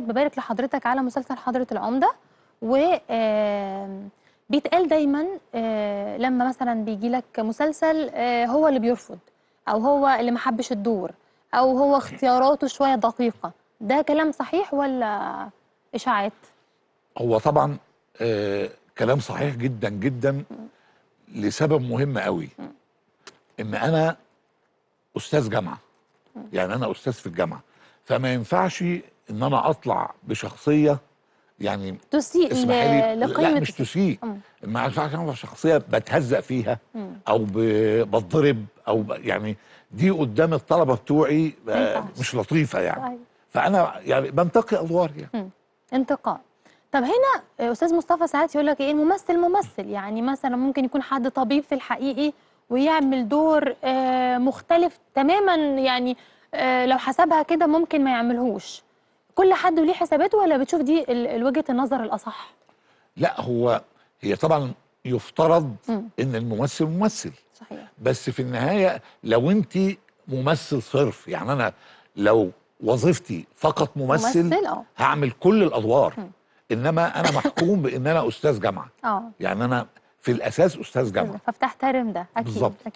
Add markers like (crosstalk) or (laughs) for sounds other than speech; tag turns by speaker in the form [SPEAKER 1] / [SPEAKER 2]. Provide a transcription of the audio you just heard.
[SPEAKER 1] ببارك لحضرتك على مسلسل حضرة العمدة و بيتقال دايما آه، لما مثلا بيجي لك مسلسل آه، هو اللي بيرفض او هو اللي ما حبش الدور او هو اختياراته شويه دقيقه ده كلام صحيح ولا اشاعات
[SPEAKER 2] هو طبعا آه، كلام صحيح جدا جدا لسبب مهم قوي ان انا استاذ جامعه يعني انا استاذ في الجامعه فما ينفعش ان انا اطلع بشخصيه يعني
[SPEAKER 1] تسيء لقيمه لا مش تسيء
[SPEAKER 2] ما ينفعش شخصيه بتهزق فيها او بتضرب او يعني دي قدام الطلبه بتوعي آه، مش لطيفه يعني فانا يعني بنتقي ادواري
[SPEAKER 1] يعني. انتقاء طب هنا استاذ مصطفى ساعات يقول لك ايه الممثل ممثل يعني مثلا ممكن يكون حد طبيب في الحقيقي ويعمل دور آه، مختلف تماما يعني آه، لو حسبها كده ممكن ما يعملهوش كل حد وليه حساباته ولا بتشوف دي وجهه النظر الاصح
[SPEAKER 2] لا هو هي طبعا يفترض م. ان الممثل ممثل صحيح بس في النهايه لو انت ممثل صرف يعني انا لو وظيفتي فقط ممثل, ممثل آه. هعمل كل الادوار م. انما انا محكوم بان انا استاذ جامعه (laughs) آه. يعني انا في الاساس استاذ جامعه
[SPEAKER 1] فبتحترم ده اكيد بالظبط